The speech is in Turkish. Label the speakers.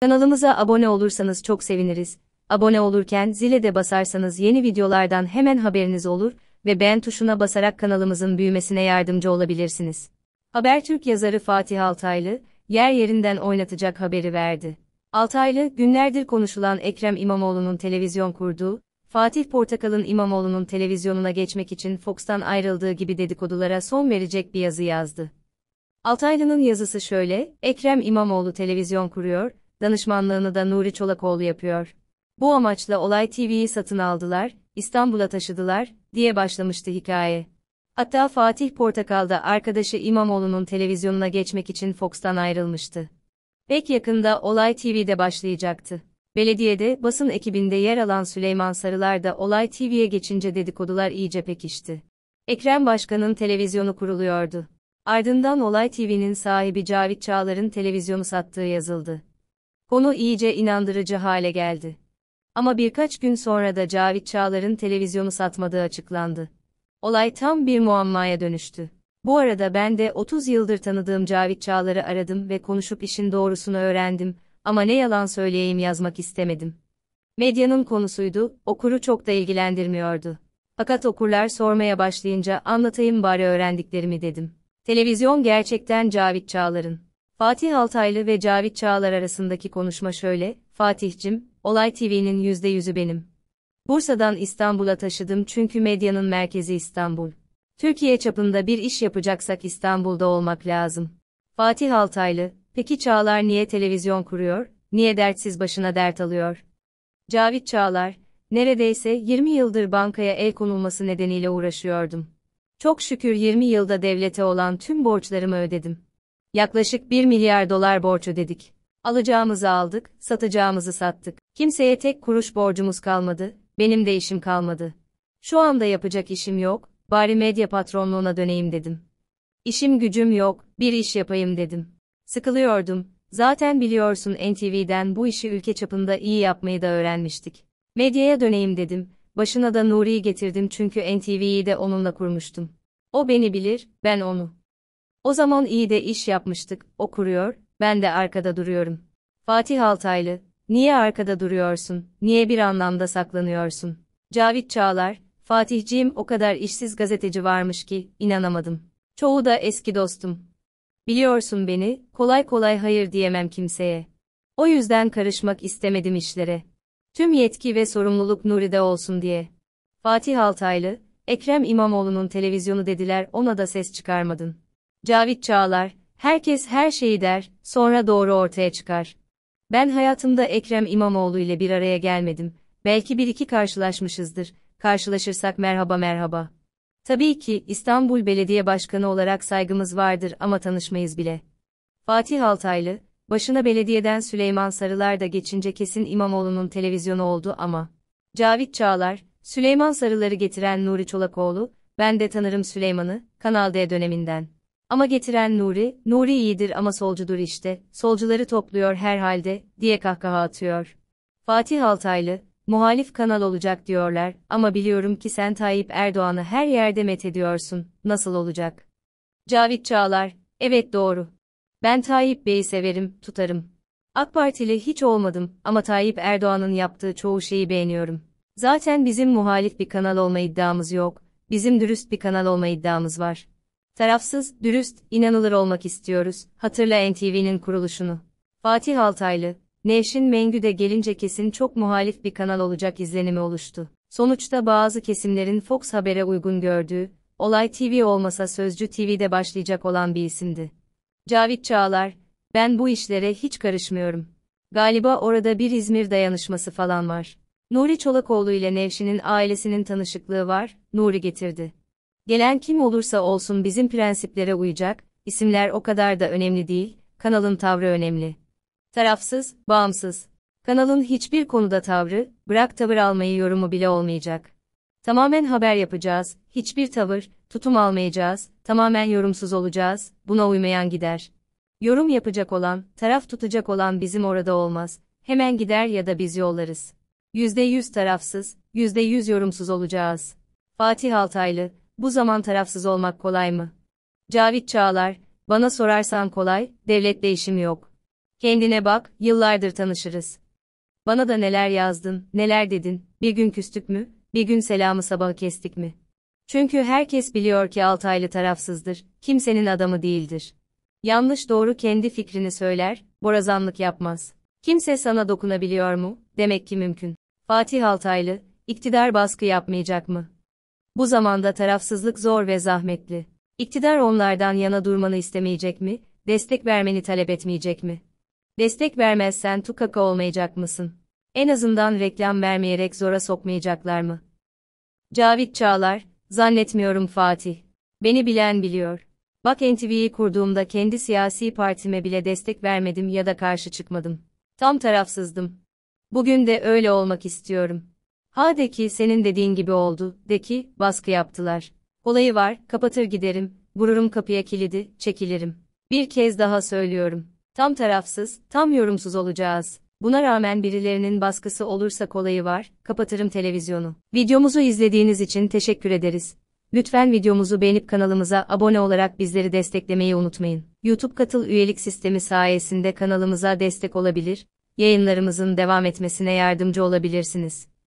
Speaker 1: Kanalımıza abone olursanız çok seviniriz. Abone olurken zile de basarsanız yeni videolardan hemen haberiniz olur ve beğen tuşuna basarak kanalımızın büyümesine yardımcı olabilirsiniz. Habertürk yazarı Fatih Altaylı, yer yerinden oynatacak haberi verdi. Altaylı, günlerdir konuşulan Ekrem İmamoğlu'nun televizyon kurduğu, Fatih Portakal'ın İmamoğlu'nun televizyonuna geçmek için Fox'tan ayrıldığı gibi dedikodulara son verecek bir yazı yazdı. Altaylı'nın yazısı şöyle, Ekrem İmamoğlu televizyon kuruyor, danışmanlığını da Nuri Çolakoğlu yapıyor. Bu amaçla Olay TV'yi satın aldılar, İstanbul'a taşıdılar, diye başlamıştı hikaye. Hatta Fatih Portakal da arkadaşı İmamoğlu'nun televizyonuna geçmek için Fox'tan ayrılmıştı. Pek yakında Olay TV'de başlayacaktı. Belediyede, basın ekibinde yer alan Süleyman Sarılar da Olay TV'ye geçince dedikodular iyice pekişti. Ekrem Başkan'ın televizyonu kuruluyordu. Ardından Olay TV'nin sahibi Cavit Çağlar'ın televizyonu sattığı yazıldı. Konu iyice inandırıcı hale geldi. Ama birkaç gün sonra da Cavit Çağlar'ın televizyonu satmadığı açıklandı. Olay tam bir muammaya dönüştü. Bu arada ben de 30 yıldır tanıdığım Cavit Çağlar'ı aradım ve konuşup işin doğrusunu öğrendim ama ne yalan söyleyeyim yazmak istemedim. Medyanın konusuydu, okuru çok da ilgilendirmiyordu. Fakat okurlar sormaya başlayınca anlatayım bari öğrendiklerimi dedim. Televizyon gerçekten Cavit Çağlar'ın. Fatih Altaylı ve Cavit Çağlar arasındaki konuşma şöyle, Fatih'cim, Olay TV'nin %100'ü benim. Bursa'dan İstanbul'a taşıdım çünkü medyanın merkezi İstanbul. Türkiye çapında bir iş yapacaksak İstanbul'da olmak lazım. Fatih Altaylı, peki Çağlar niye televizyon kuruyor, niye dertsiz başına dert alıyor? Cavit Çağlar, neredeyse 20 yıldır bankaya el konulması nedeniyle uğraşıyordum. Çok şükür 20 yılda devlete olan tüm borçlarımı ödedim. Yaklaşık 1 milyar dolar borç ödedik. Alacağımızı aldık, satacağımızı sattık. Kimseye tek kuruş borcumuz kalmadı, benim de işim kalmadı. Şu anda yapacak işim yok, bari medya patronluğuna döneyim dedim. İşim gücüm yok, bir iş yapayım dedim. Sıkılıyordum, zaten biliyorsun NTV'den bu işi ülke çapında iyi yapmayı da öğrenmiştik. Medyaya döneyim dedim, başına da Nuri'yi getirdim çünkü NTV'yi de onunla kurmuştum. O beni bilir, ben onu. O zaman iyi de iş yapmıştık, o kuruyor, ben de arkada duruyorum. Fatih Altaylı, niye arkada duruyorsun, niye bir anlamda saklanıyorsun? Cavit Çağlar, Fatihciğim o kadar işsiz gazeteci varmış ki, inanamadım. Çoğu da eski dostum. Biliyorsun beni, kolay kolay hayır diyemem kimseye. O yüzden karışmak istemedim işlere. Tüm yetki ve sorumluluk Nuri'de olsun diye. Fatih Altaylı, Ekrem İmamoğlu'nun televizyonu dediler ona da ses çıkarmadın. Cavit Çağlar, herkes her şeyi der, sonra doğru ortaya çıkar. Ben hayatımda Ekrem İmamoğlu ile bir araya gelmedim. Belki bir iki karşılaşmışızdır. Karşılaşırsak merhaba merhaba. Tabii ki İstanbul Belediye Başkanı olarak saygımız vardır ama tanışmayız bile. Fatih Altaylı, başına belediyeden Süleyman Sarılar da geçince kesin İmamoğlu'nun televizyonu oldu ama. Cavit Çağlar, Süleyman Sarılar'ı getiren Nuri Çolakoğlu, ben de tanırım Süleyman'ı, Kanal D döneminden. Ama getiren Nuri, Nuri iyidir ama solcudur işte, solcuları topluyor herhalde, diye kahkaha atıyor. Fatih Altaylı, muhalif kanal olacak diyorlar ama biliyorum ki sen Tayyip Erdoğan'ı her yerde met ediyorsun, nasıl olacak? Cavit Çağlar, evet doğru. Ben Tayyip Bey'i severim, tutarım. AK Partili hiç olmadım ama Tayyip Erdoğan'ın yaptığı çoğu şeyi beğeniyorum. Zaten bizim muhalif bir kanal olma iddiamız yok, bizim dürüst bir kanal olma iddiamız var. Tarafsız, dürüst, inanılır olmak istiyoruz. Hatırla NTV'nin kuruluşunu. Fatih Altaylı, Nevşin Mengü'de gelince kesin çok muhalif bir kanal olacak izlenimi oluştu. Sonuçta bazı kesimlerin Fox Haber'e uygun gördüğü, Olay TV olmasa Sözcü TV'de başlayacak olan bir isimdi. Cavit Çağlar, ben bu işlere hiç karışmıyorum. Galiba orada bir İzmir dayanışması falan var. Nuri Çolakoğlu ile Nevşin'in ailesinin tanışıklığı var, Nuri getirdi. Gelen kim olursa olsun bizim prensiplere uyacak, isimler o kadar da önemli değil, kanalın tavrı önemli. Tarafsız, bağımsız. Kanalın hiçbir konuda tavrı, bırak tavır almayı yorumu bile olmayacak. Tamamen haber yapacağız, hiçbir tavır, tutum almayacağız, tamamen yorumsuz olacağız, buna uymayan gider. Yorum yapacak olan, taraf tutacak olan bizim orada olmaz, hemen gider ya da biz yollarız. %100 tarafsız, %100 yorumsuz olacağız. Fatih Altaylı bu zaman tarafsız olmak kolay mı? Cavit Çağlar, bana sorarsan kolay, devlet işim yok. Kendine bak, yıllardır tanışırız. Bana da neler yazdın, neler dedin, bir gün küstük mü, bir gün selamı sabahı kestik mi? Çünkü herkes biliyor ki Altaylı tarafsızdır, kimsenin adamı değildir. Yanlış doğru kendi fikrini söyler, borazanlık yapmaz. Kimse sana dokunabiliyor mu, demek ki mümkün. Fatih Altaylı, iktidar baskı yapmayacak mı? Bu zamanda tarafsızlık zor ve zahmetli. İktidar onlardan yana durmanı istemeyecek mi? Destek vermeni talep etmeyecek mi? Destek vermezsen tukaka olmayacak mısın? En azından reklam vermeyerek zora sokmayacaklar mı? Cavit Çağlar, zannetmiyorum Fatih. Beni bilen biliyor. Bak NTV'yi kurduğumda kendi siyasi partime bile destek vermedim ya da karşı çıkmadım. Tam tarafsızdım. Bugün de öyle olmak istiyorum. Ha de ki senin dediğin gibi oldu, de ki, baskı yaptılar. Olayı var, kapatır giderim, vururum kapıya kilidi, çekilirim. Bir kez daha söylüyorum. Tam tarafsız, tam yorumsuz olacağız. Buna rağmen birilerinin baskısı olursa kolayı var, kapatırım televizyonu. Videomuzu izlediğiniz için teşekkür ederiz. Lütfen videomuzu beğenip kanalımıza abone olarak bizleri desteklemeyi unutmayın. YouTube katıl üyelik sistemi sayesinde kanalımıza destek olabilir, yayınlarımızın devam etmesine yardımcı olabilirsiniz.